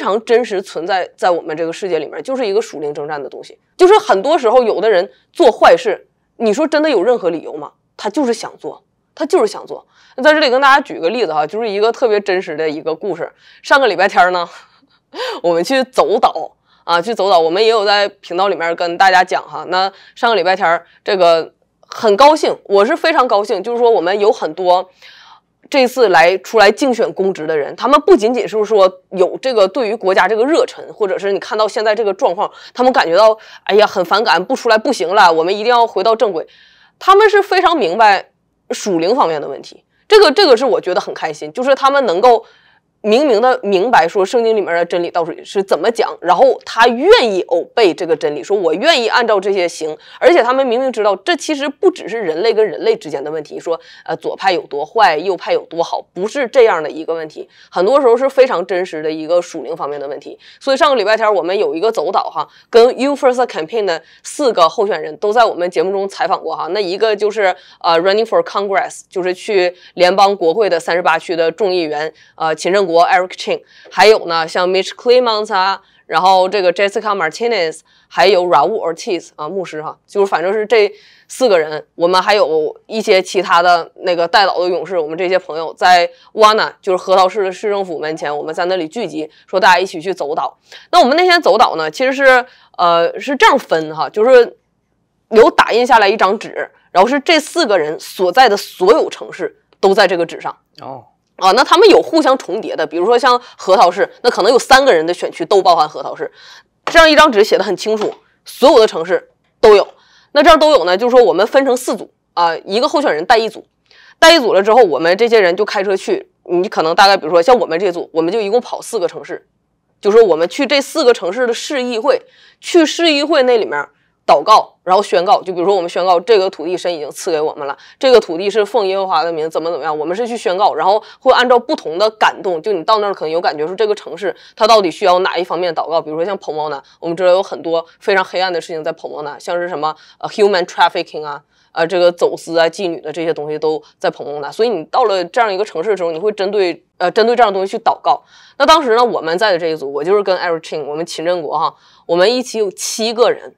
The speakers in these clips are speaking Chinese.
非常真实存在在我们这个世界里面，就是一个属灵征战的东西。就是很多时候，有的人做坏事，你说真的有任何理由吗？他就是想做，他就是想做。那在这里跟大家举个例子哈，就是一个特别真实的一个故事。上个礼拜天呢，我们去走岛啊，去走岛。我们也有在频道里面跟大家讲哈。那上个礼拜天这个很高兴，我是非常高兴，就是说我们有很多。这次来出来竞选公职的人，他们不仅仅是说有这个对于国家这个热忱，或者是你看到现在这个状况，他们感觉到哎呀很反感，不出来不行了，我们一定要回到正轨。他们是非常明白属灵方面的问题，这个这个是我觉得很开心，就是他们能够。明明的明白说圣经里面的真理到底是怎么讲，然后他愿意 o b e 这个真理，说我愿意按照这些行。而且他们明明知道，这其实不只是人类跟人类之间的问题，说呃左派有多坏，右派有多好，不是这样的一个问题。很多时候是非常真实的一个属灵方面的问题。所以上个礼拜天我们有一个走导哈，跟 y o u f i r s t Campaign 的四个候选人都在我们节目中采访过哈。那一个就是呃 running for Congress，就是去联邦国会的三十八区的众议员呃秦振。国 Eric Chin，还有呢，像 Mitch c l e m o n t 啊，然后这个 Jessica Martinez，还有 Raul Ortiz 啊，牧师哈，就是反正是这四个人，我们还有一些其他的那个带岛的勇士，我们这些朋友在 Wana，就是核桃市的市政府门前，我们在那里聚集，说大家一起去走岛。那我们那天走岛呢，其实是呃是这样分哈，就是有打印下来一张纸，然后是这四个人所在的所有城市都在这个纸上哦。啊，那他们有互相重叠的，比如说像核桃市，那可能有三个人的选区都包含核桃市，这样一张纸写的很清楚，所有的城市都有。那这样都有呢，就是说我们分成四组啊，一个候选人带一组，带一组了之后，我们这些人就开车去。你可能大概比如说像我们这组，我们就一共跑四个城市，就是说我们去这四个城市的市议会，去市议会那里面。祷告，然后宣告。就比如说，我们宣告这个土地神已经赐给我们了，这个土地是奉耶和华的名，怎么怎么样？我们是去宣告，然后会按照不同的感动。就你到那儿可能有感觉，说这个城市它到底需要哪一方面祷告？比如说像彭莫南，我们知道有很多非常黑暗的事情在彭莫南，像是什么呃 human trafficking 啊，呃这个走私啊、妓女的这些东西都在蓬莫南。所以你到了这样一个城市的时候，你会针对呃针对这样的东西去祷告。那当时呢，我们在的这一组，我就是跟 Aaron，我们秦振国哈，我们一起有七个人。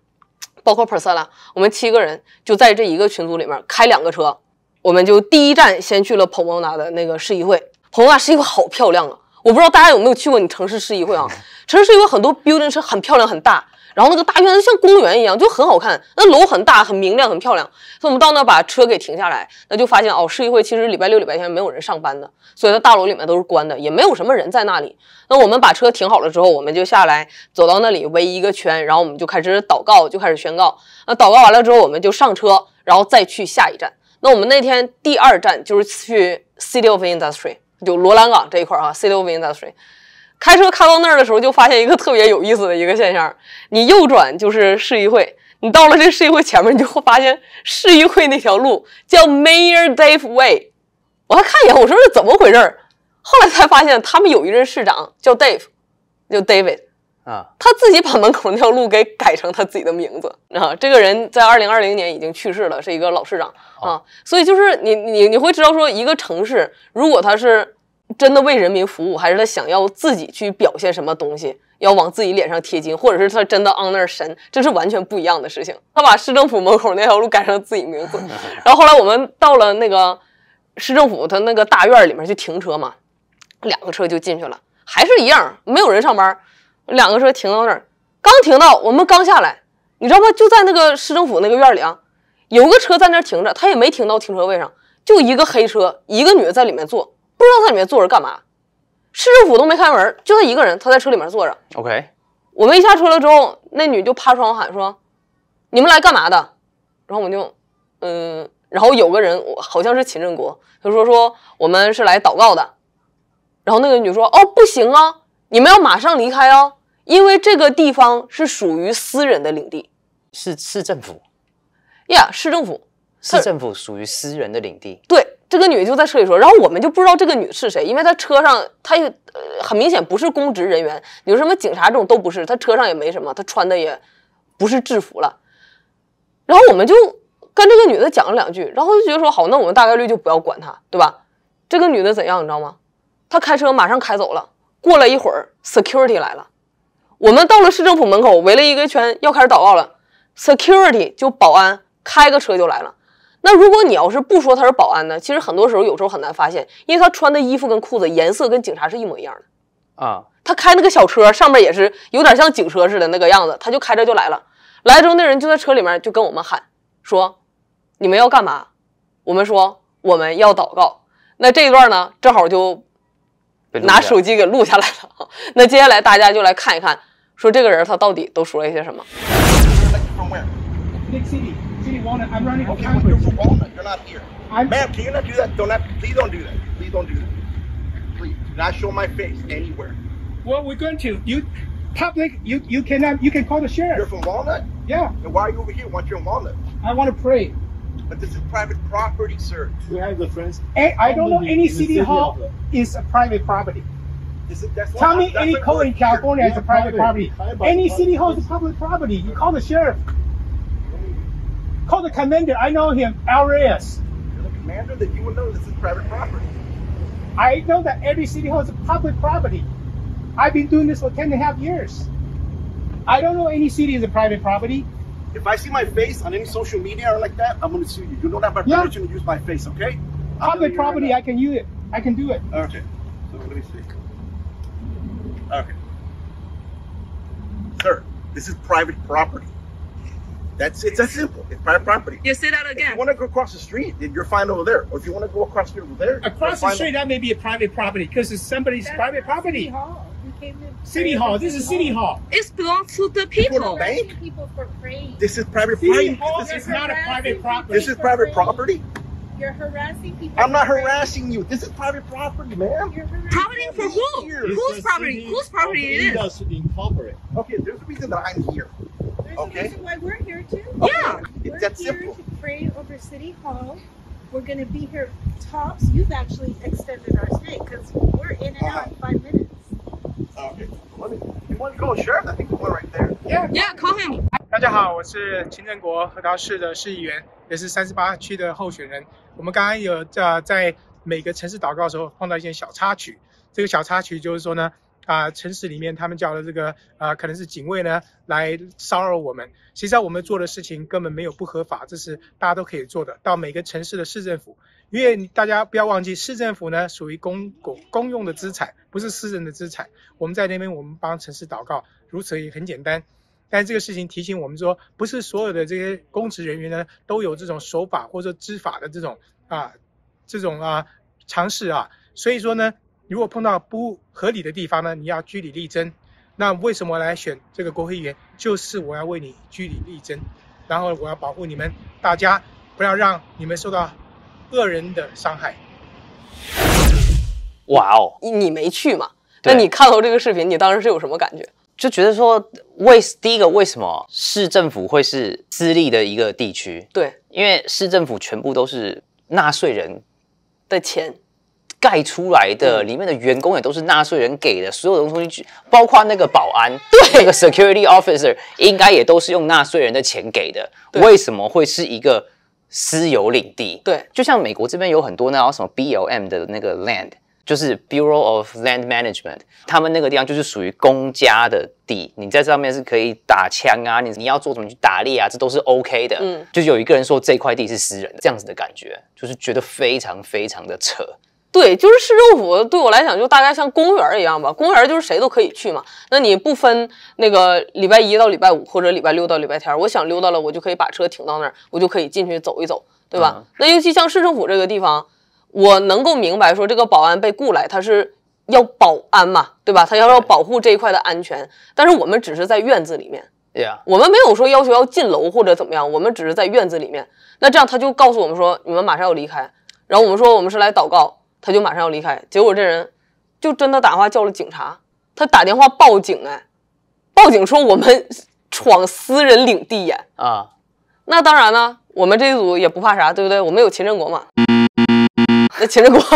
包括 p e r s o n a 我们七个人就在这一个群组里面开两个车，我们就第一站先去了 Pomona 的那个市议会。Pomona 市议会好漂亮啊！我不知道大家有没有去过你城市市议会啊？城市市议会很多 building 是很漂亮很大。然后那个大院子像公园一样，就很好看。那楼很大，很明亮，很漂亮。所以，我们到那把车给停下来，那就发现哦，市议会其实礼拜六、礼拜天没有人上班的，所以它大楼里面都是关的，也没有什么人在那里。那我们把车停好了之后，我们就下来走到那里围一个圈，然后我们就开始祷告，就开始宣告。那祷告完了之后，我们就上车，然后再去下一站。那我们那天第二站就是去 City of Industry，就罗兰港这一块啊，City of Industry。开车开到那儿的时候，就发现一个特别有意思的一个现象：你右转就是市议会，你到了这市议会前面，你就会发现市议会那条路叫 Mayor Dave Way。我还看一眼，我说是怎么回事儿？后来才发现，他们有一任市长叫 Dave，叫 David，啊，他自己把门口那条路给改成他自己的名字啊。这个人在二零二零年已经去世了，是一个老市长啊。所以就是你你你会知道说，一个城市如果他是。真的为人民服务，还是他想要自己去表现什么东西，要往自己脸上贴金，或者是他真的 on 那神，这是完全不一样的事情。他把市政府门口那条路改成自己名字。然后后来我们到了那个市政府，他那个大院里面去停车嘛，两个车就进去了，还是一样，没有人上班，两个车停到那儿，刚停到，我们刚下来，你知道吗？就在那个市政府那个院里啊，有个车在那停着，他也没停到停车位上，就一个黑车，一个女的在里面坐。不知道在里面坐着干嘛，市政府都没开门，就他一个人，他在车里面坐着。OK，我们一下车了之后，那女就趴窗户喊说：“你们来干嘛的？”然后我们就，嗯，然后有个人我好像是秦振国，他说：“说我们是来祷告的。”然后那个女说：“哦，不行啊，你们要马上离开啊，因为这个地方是属于私人的领地。”是市政府。呀，市政府。市政府属于私人的领地。对。这个女就在车里说，然后我们就不知道这个女是谁，因为她车上她呃、很明显不是公职人员，有什么警察这种都不是，她车上也没什么，她穿的也不是制服了。然后我们就跟这个女的讲了两句，然后就觉得说好，那我们大概率就不要管她，对吧？这个女的怎样你知道吗？她开车马上开走了。过了一会儿，security 来了，我们到了市政府门口围了一个圈，要开始祷告了。security 就保安开个车就来了。那如果你要是不说他是保安呢？其实很多时候有时候很难发现，因为他穿的衣服跟裤子颜色跟警察是一模一样的，啊，他开那个小车上面也是有点像警车似的那个样子，他就开着就来了，来之后那人就在车里面就跟我们喊说：“你们要干嘛？”我们说：“我们要祷告。”那这一段呢，正好就拿手机给录下来了。那接下来大家就来看一看，说这个人他到底都说了一些什么。want I'm running for okay, You're from Walnut. You're not here. I'm... Ma'am, can you not do that? Don't have, please don't do that. Please don't do that. Please do not show my face anywhere. Well, we're going to. You, public, you, you cannot, you can call the sheriff. You're from Walnut? Yeah. Then why are you over here once you're in Walnut? I want to pray. But this is private property, sir. We have the friends. I don't know any city, city hall is a private property. Tell me any code in California is a private property. Any city hall is a public property. You call the sheriff. Call the commander. I know him, Reyes. You're the commander that you would know this is private property. I know that every city hall is public property. I've been doing this for 10 and a half years. I don't know any city is a private property. If I see my face on any social media or like that, I'm gonna sue you. You don't have my not going to use my face, okay? Public property, right I can use it. I can do it. Okay. So let me see. Okay. Sir, this is private property. That's it's that simple. It's private property. You say that again. If you want to go across the street, you're fine over there. Or if you want to go across the street over there, across the street, that may be a private property because it's somebody's That's private property. City Hall. City Hall. This is City Hall. It's belongs to the people. bank. People for free. This is private property. This is not a private property. This is private free. property. You're harassing people. I'm not harassing you. This is private property, ma'am. Property for who? Whose property? Whose property it is? Incorporate. Okay, there's a reason that I'm here okay. a why we're here too. Okay. Yeah. We're it's that here simple. to pray over City Hall. We're going to be here. Tops, you've actually extended our stay because we're in and uh -huh. out uh-huh. in five minutes. Okay. you want to call Sheriff? I think the one right there. Yeah. Yeah, call him. 大家好，我是秦振国，河道市的市议员，也是三十八区的候选人。我们刚刚有呃在每个城市祷告的时候碰到一些小插曲，这个小插曲就是说呢，啊，城市里面他们叫的这个啊，可能是警卫呢来骚扰我们。实际上，我们做的事情根本没有不合法，这是大家都可以做的。到每个城市的市政府，因为大家不要忘记，市政府呢属于公共公用的资产，不是私人的资产。我们在那边，我们帮城市祷告，如此也很简单。但这个事情提醒我们说，不是所有的这些公职人员呢都有这种守法或者知法的这种啊，这种啊尝试啊。所以说呢。如果碰到不合理的地方呢，你要据理力争。那为什么来选这个国会议员？就是我要为你据理力争，然后我要保护你们大家，不要让你们受到恶人的伤害。哇哦，你没去嘛？那你看到这个视频，你当时是有什么感觉？就觉得说为第一个为什么市政府会是私立的一个地区？对，因为市政府全部都是纳税人的钱。盖出来的，里面的员工也都是纳税人给的，所有的东西，包括那个保安，那个 security officer，应该也都是用纳税人的钱给的。为什么会是一个私有领地？对，就像美国这边有很多那什么 B l M 的那个 land，就是 Bureau of Land Management，他们那个地方就是属于公家的地，你在上面是可以打枪啊，你要做什么去打猎啊，这都是 OK 的。嗯，就有一个人说这块地是私人的，这样子的感觉，就是觉得非常非常的扯。对，就是市政府，对我来讲，就大概像公园一样吧。公园就是谁都可以去嘛。那你不分那个礼拜一到礼拜五，或者礼拜六到礼拜天，我想溜达了，我就可以把车停到那儿，我就可以进去走一走，对吧？那尤其像市政府这个地方，我能够明白说，这个保安被雇来，他是要保安嘛，对吧？他要要保护这一块的安全。但是我们只是在院子里面，对呀，我们没有说要求要进楼或者怎么样，我们只是在院子里面。那这样他就告诉我们说，你们马上要离开。然后我们说，我们是来祷告。他就马上要离开，结果这人就真的打电话叫了警察。他打电话报警，哎，报警说我们闯私人领地，啊，那当然呢，我们这一组也不怕啥，对不对？我们有秦振国嘛？那秦振国，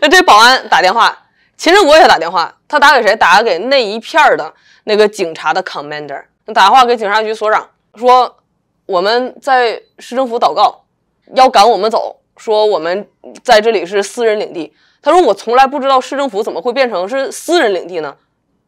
那这保安打电话，秦振国也打电话，他打给谁？打给那一片儿的那个警察的 commander，打电话给警察局所长，说我们在市政府祷告，要赶我们走。说我们在这里是私人领地。他说我从来不知道市政府怎么会变成是私人领地呢？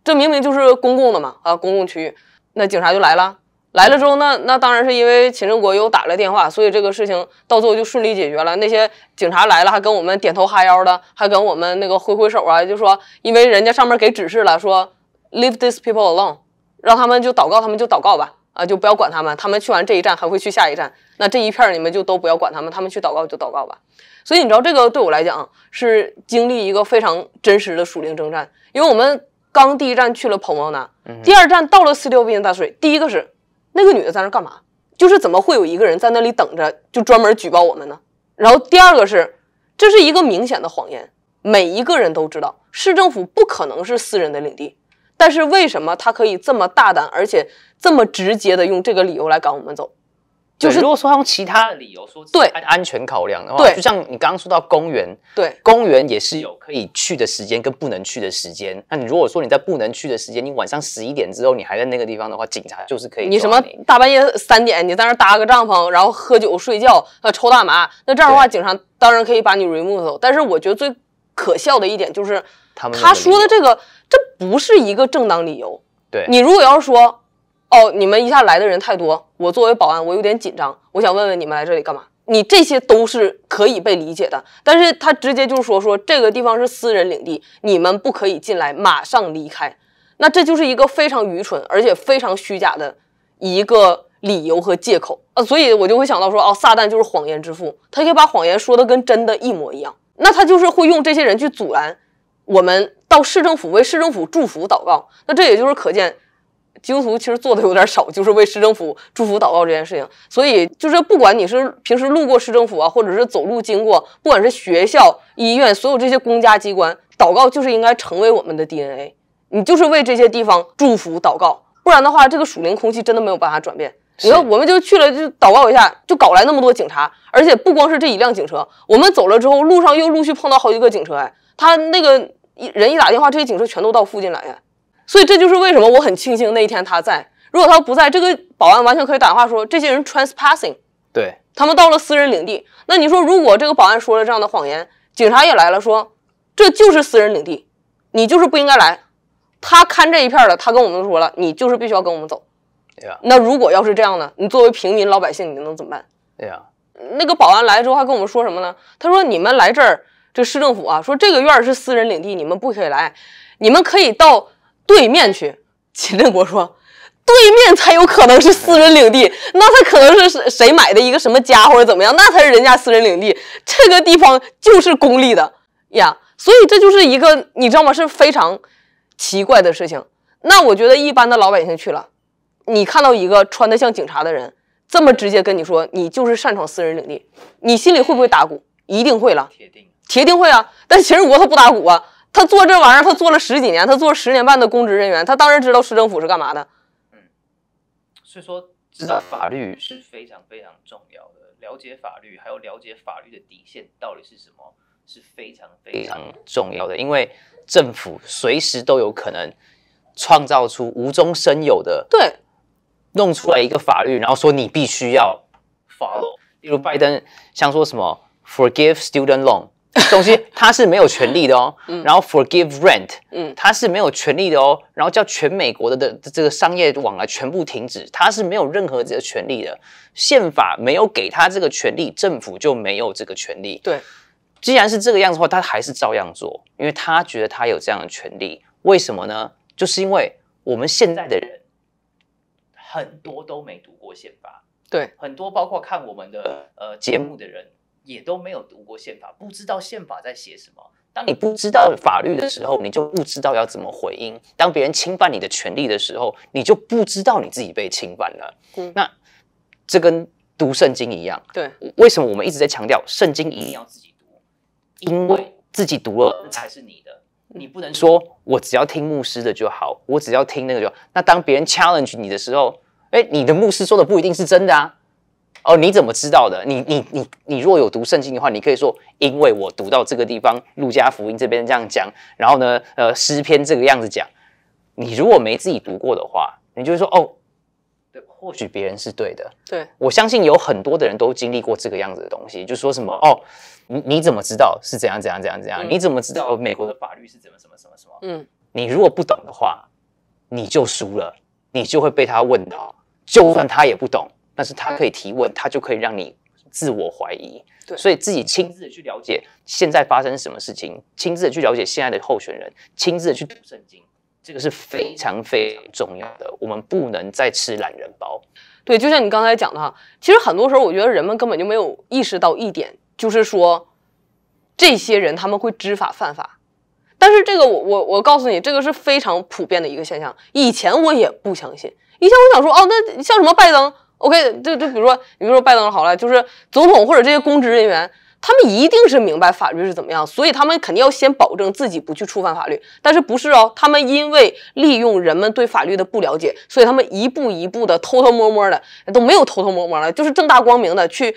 这明明就是公共的嘛啊，公共区域。那警察就来了，来了之后，那那当然是因为秦政国又打来电话，所以这个事情到最后就顺利解决了。那些警察来了，还跟我们点头哈腰的，还跟我们那个挥挥手啊，就说因为人家上面给指示了，说 leave these people alone，让他们就祷告，他们就祷告吧。啊，就不要管他们，他们去完这一站还会去下一站。那这一片你们就都不要管他们，他们去祷告就祷告吧。所以你知道这个对我来讲是经历一个非常真实的属灵征战，因为我们刚第一站去了跑毛南，第二站到了四六边大水。第一个是那个女的在那干嘛？就是怎么会有一个人在那里等着，就专门举报我们呢？然后第二个是，这是一个明显的谎言，每一个人都知道，市政府不可能是私人的领地。但是为什么他可以这么大胆，而且这么直接的用这个理由来赶我们走？就是如果说他用其他的理由说对安全考量的话，对，就像你刚刚说到公园，对，公园也是有可以去的时间跟不能去的时间。那你如果说你在不能去的时间，你晚上十一点之后你还在那个地方的话，警察就是可以。你什么大半夜三点你在那搭个帐篷，然后喝酒睡觉，呃，抽大麻，那这样的话，警察当然可以把你 re move 走。但是我觉得最可笑的一点就是，他说的这个。这不是一个正当理由。对你，如果要是说，哦，你们一下来的人太多，我作为保安，我有点紧张，我想问问你们来这里干嘛？你这些都是可以被理解的。但是他直接就是说，说这个地方是私人领地，你们不可以进来，马上离开。那这就是一个非常愚蠢而且非常虚假的一个理由和借口啊！所以我就会想到说，哦，撒旦就是谎言之父，他可以把谎言说的跟真的一模一样。那他就是会用这些人去阻拦我们。到市政府为市政府祝福祷告，那这也就是可见，基督徒其实做的有点少，就是为市政府祝福祷告这件事情。所以就是不管你是平时路过市政府啊，或者是走路经过，不管是学校、医院，所有这些公家机关，祷告就是应该成为我们的 DNA。你就是为这些地方祝福祷告，不然的话，这个属灵空气真的没有办法转变。你看，我们就去了，就祷告一下，就搞来那么多警察，而且不光是这一辆警车，我们走了之后，路上又陆续碰到好几个警车。哎，他那个。一人一打电话，这些警车全都到附近来呀。所以这就是为什么我很庆幸那一天他在。如果他不在，这个保安完全可以打电话说这些人 trespassing，对他们到了私人领地。那你说，如果这个保安说了这样的谎言，警察也来了，说这就是私人领地，你就是不应该来。他看这一片了，他跟我们说了，你就是必须要跟我们走。哎呀，那如果要是这样呢？你作为平民老百姓，你能怎么办？对呀，那个保安来之后还跟我们说什么呢？他说你们来这儿。这市政府啊说这个院儿是私人领地，你们不可以来，你们可以到对面去。秦振国说，对面才有可能是私人领地，那他可能是谁谁买的一个什么家或者怎么样？那才是人家私人领地，这个地方就是公立的呀。所以这就是一个你知道吗？是非常奇怪的事情。那我觉得一般的老百姓去了，你看到一个穿的像警察的人这么直接跟你说你就是擅闯私人领地，你心里会不会打鼓？一定会了，铁定。铁定会啊！但秦始国他不打鼓啊，他做这玩意儿，他做了十几年，他做了十年半的公职人员，他当然知道市政府是干嘛的。嗯，所以说知道法律是非常非常重要的，了解法律还有了解法律的底线到底是什么是非常非常重要的，因为政府随时都有可能创造出无中生有的，对，弄出来一个法律，然后说你必须要 follow。例如拜登想说什么 forgive student loan。总之，他是没有权利的哦。然后 forgive rent，嗯，他是没有权利的哦。然后叫全美国的的这个商业往来全部停止，他是没有任何这个权利的。宪法没有给他这个权利，政府就没有这个权利。对，既然是这个样子的话，他还是照样做，因为他觉得他有这样的权利。为什么呢？就是因为我们现在的人很多都没读过宪法，对，很多包括看我们的呃节目的人。也都没有读过宪法，不知道宪法在写什么。当你不知道法律的时候，你就不知道要怎么回应。当别人侵犯你的权利的时候，你就不知道你自己被侵犯了。那这跟读圣经一样。对，为什么我们一直在强调圣经一定要自己读？因为自己读了才是你的。你不能说我只要听牧师的就好，我只要听那个就。好。那当别人掐 g e 你的时候，哎，你的牧师说的不一定是真的啊。哦，你怎么知道的？你你你你，若有读圣经的话，你可以说，因为我读到这个地方，《路加福音》这边这样讲，然后呢，呃，《诗篇》这个样子讲。你如果没自己读过的话，你就会说，哦，对，或许别人是对的。对我相信有很多的人都经历过这个样子的东西，就说什么哦，你你怎么知道是怎样怎样怎样怎样？你怎么知道美国的法律是怎么什么什么什么？嗯，你如果不懂的话，你就输了，你就会被他问到，就算他也不懂。但是他可以提问，他就可以让你自我怀疑。对，所以自己亲自去了解现在发生什么事情，亲自去了解现在的候选人，亲自去读圣经，这个是非常非常重要的。我们不能再吃懒人包。对，就像你刚才讲的哈，其实很多时候我觉得人们根本就没有意识到一点，就是说这些人他们会知法犯法。但是这个我我我告诉你，这个是非常普遍的一个现象。以前我也不相信，以前我想说哦，那像什么拜登。O.K.，就就比如说，你比如说拜登好了，就是总统或者这些公职人员，他们一定是明白法律是怎么样，所以他们肯定要先保证自己不去触犯法律。但是不是哦？他们因为利用人们对法律的不了解，所以他们一步一步的偷偷摸摸的都没有偷偷摸摸的，就是正大光明的去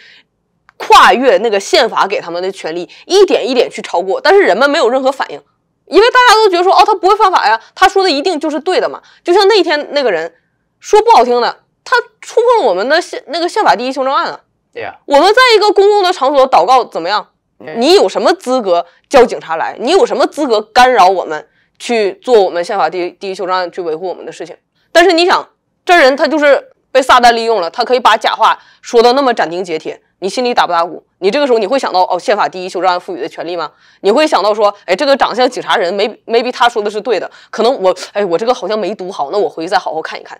跨越那个宪法给他们的权利，一点一点去超过。但是人们没有任何反应，因为大家都觉得说哦，他不会犯法呀，他说的一定就是对的嘛。就像那天那个人说不好听的。他触碰我们的宪那个宪法第一修正案啊！对呀，我们在一个公共的场所祷告怎么样？你有什么资格叫警察来？你有什么资格干扰我们去做我们宪法第一第一修正案去维护我们的事情？但是你想，这人他就是被撒旦利用了，他可以把假话说的那么斩钉截铁。你心里打不打鼓？你这个时候你会想到哦，宪法第一修正案赋予的权利吗？你会想到说，哎，这个长相警察人没没逼他说的是对的？可能我哎，我这个好像没读好，那我回去再好好看一看。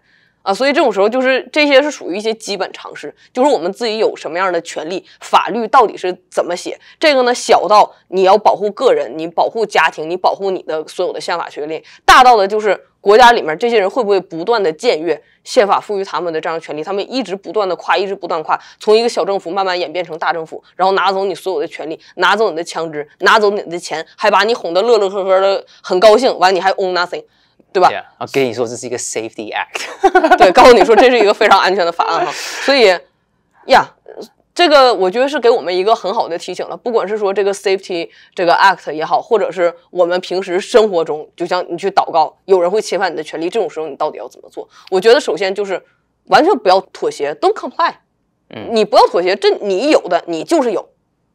啊，所以这种时候就是这些是属于一些基本常识，就是我们自己有什么样的权利，法律到底是怎么写？这个呢，小到你要保护个人，你保护家庭，你保护你的所有的宪法权利；大到的就是国家里面这些人会不会不断的僭越宪法赋予他们的这样的权利？他们一直不断的跨，一直不断跨，从一个小政府慢慢演变成大政府，然后拿走你所有的权利，拿走你的枪支，拿走你的钱，还把你哄得乐乐呵呵的，很高兴。完你还 own nothing。对吧？啊，给你说这是一个 safety act，对，告诉你说这是一个非常安全的法案哈。所以呀，这个我觉得是给我们一个很好的提醒了。不管是说这个 safety 这个 act 也好，或者是我们平时生活中，就像你去祷告，有人会侵犯你的权利，这种时候你到底要怎么做？我觉得首先就是完全不要妥协，don't comply，嗯，你不要妥协，这你有的你就是有，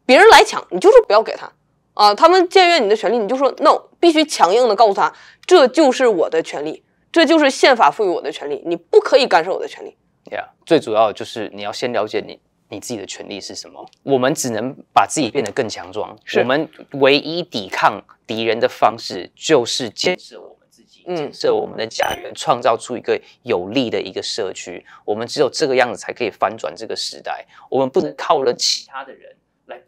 别人来抢你就是不要给他啊，他们僭越你的权利，你就说 no。必须强硬的告诉他，这就是我的权利，这就是宪法赋予我的权利，你不可以干涉我的权利。Yeah，最主要就是你要先了解你你自己的权利是什么。我们只能把自己变得更强壮。我们唯一抵抗敌人的方式就是建设我们自己，建设我们的家园，创造出一个有利的一个社区。我们只有这个样子才可以翻转这个时代。我们不能靠了其他的人。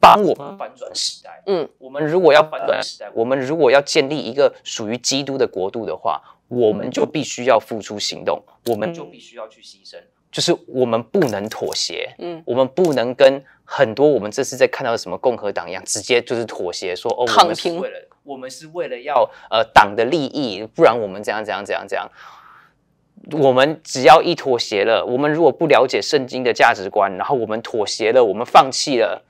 帮我们反转时代。嗯，我们如果要反转时代，我们如果要建立一个属于基督的国度的话，我们就必须要付出行动，我们就必须要去牺牲，就是我们不能妥协。嗯，我们不能跟很多我们这次在看到的什么共和党一样，直接就是妥协，说哦，我们是为了我们是为了要呃党的利益，不然我们怎样怎样怎样怎样。我们只要一妥协了，我们如果不了解圣经的价值观，然后我们妥协了，我们放弃了。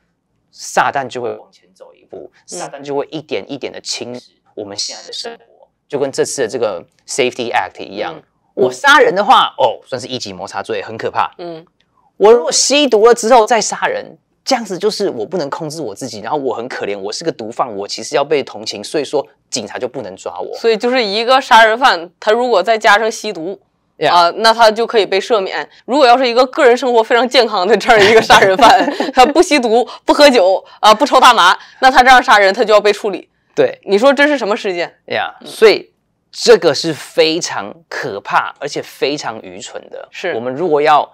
撒旦就会往前走一步，撒旦就会一点一点的侵我们现在的生活，就跟这次的这个 safety act 一样。我杀人的话，哦，算是一级谋杀罪，很可怕。嗯，我如果吸毒了之后再杀人，这样子就是我不能控制我自己，然后我很可怜，我是个毒贩，我其实要被同情，所以说警察就不能抓我。所以就是一个杀人犯，他如果再加上吸毒。啊，那他就可以被赦免。如果要是一个个人生活非常健康的这样一个杀人犯，他不吸毒、不喝酒啊，不抽大麻，那他这样杀人，他就要被处理。对，你说这是什么事件呀？所以这个是非常可怕，而且非常愚蠢的。是我们如果要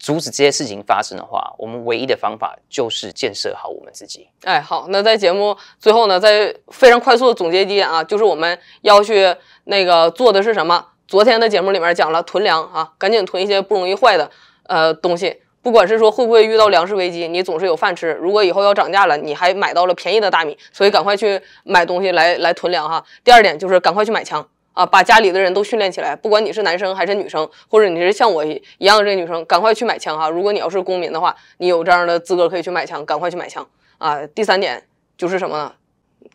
阻止这些事情发生的话，我们唯一的方法就是建设好我们自己。哎，好，那在节目最后呢，再非常快速的总结几点啊，就是我们要去那个做的是什么？昨天的节目里面讲了囤粮啊，赶紧囤一些不容易坏的呃东西，不管是说会不会遇到粮食危机，你总是有饭吃。如果以后要涨价了，你还买到了便宜的大米，所以赶快去买东西来来囤粮哈。第二点就是赶快去买枪啊，把家里的人都训练起来，不管你是男生还是女生，或者你是像我一样的这女生，赶快去买枪哈。如果你要是公民的话，你有这样的资格可以去买枪，赶快去买枪啊。第三点就是什么呢？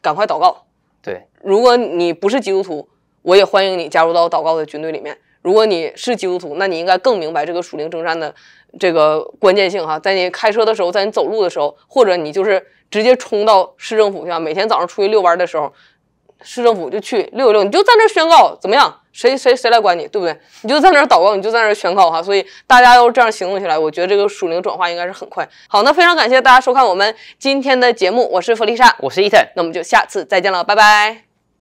赶快祷告。对，如果你不是基督徒。我也欢迎你加入到祷告的军队里面。如果你是基督徒，那你应该更明白这个属灵征战的这个关键性哈。在你开车的时候，在你走路的时候，或者你就是直接冲到市政府去，每天早上出去遛弯的时候，市政府就去遛一遛，你就在那宣告怎么样？谁谁谁来管你，对不对？你就在那祷告，你就在那宣告哈。所以大家要这样行动起来，我觉得这个属灵转化应该是很快。好，那非常感谢大家收看我们今天的节目，我是弗丽莎，我是伊森，那我们就下次再见了，拜拜。